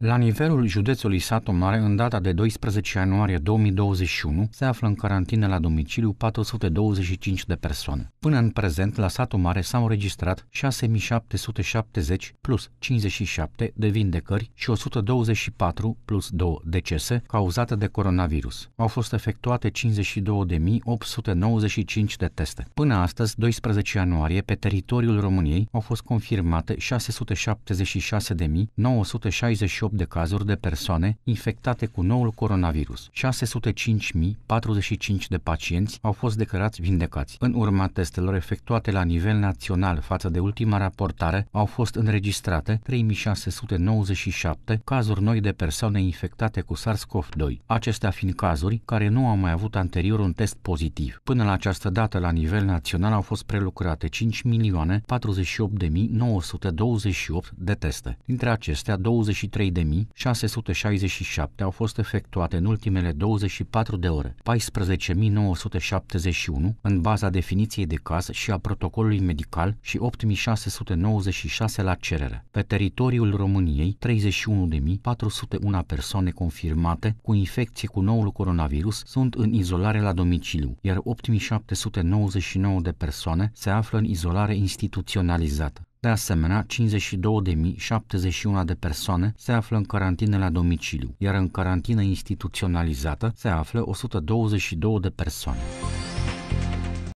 La nivelul județului Satu Mare, în data de 12 ianuarie 2021, se află în carantină la domiciliu 425 de persoane. Până în prezent, la Satu Mare s-au înregistrat 6770 plus 57 de vindecări și 124 plus 2 decese cauzate de coronavirus. Au fost efectuate 52.895 de teste. Până astăzi, 12 ianuarie, pe teritoriul României au fost confirmate 676.968 28 de cazuri de persoane infectate cu noul coronavirus. 605.045 de pacienți au fost declarați vindecați. În urma testelor efectuate la nivel național față de ultima raportare, au fost înregistrate 3697 cazuri noi de persoane infectate cu SARS-CoV-2, acestea fiind cazuri care nu au mai avut anterior un test pozitiv. Până la această dată, la nivel național, au fost prelucrate 5.048.928 de teste. Dintre acestea, 23. 667 au fost efectuate în ultimele 24 de ore, 14.971 în baza definiției de caz și a protocolului medical și 8.696 la cerere. Pe teritoriul României, 31.401 persoane confirmate cu infecție cu noul coronavirus sunt în izolare la domiciliu, iar 8.799 de persoane se află în izolare instituționalizată. De asemenea, 52.071 de persoane se află în carantină la domiciliu, iar în carantină instituționalizată se află 122 de persoane.